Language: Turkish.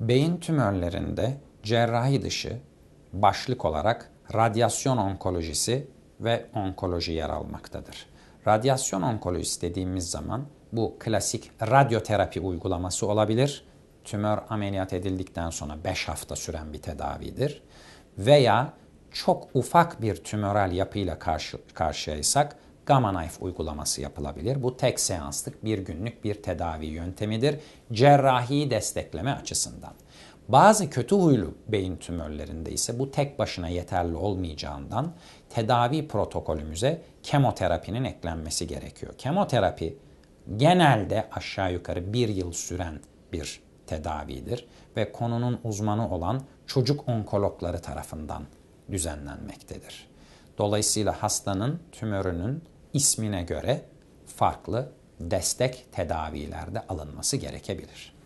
Beyin tümörlerinde cerrahi dışı başlık olarak radyasyon onkolojisi ve onkoloji yer almaktadır. Radyasyon onkolojisi dediğimiz zaman bu klasik radyoterapi uygulaması olabilir. Tümör ameliyat edildikten sonra 5 hafta süren bir tedavidir. Veya çok ufak bir tümörel yapıyla karşı karşıyaysak Gamma Knife uygulaması yapılabilir. Bu tek seanslık bir günlük bir tedavi yöntemidir. Cerrahi destekleme açısından. Bazı kötü huylu beyin tümörlerinde ise bu tek başına yeterli olmayacağından tedavi protokolümüze kemoterapinin eklenmesi gerekiyor. Kemoterapi genelde aşağı yukarı bir yıl süren bir tedavidir ve konunun uzmanı olan çocuk onkologları tarafından düzenlenmektedir. Dolayısıyla hastanın tümörünün ismine göre farklı destek tedavilerde alınması gerekebilir.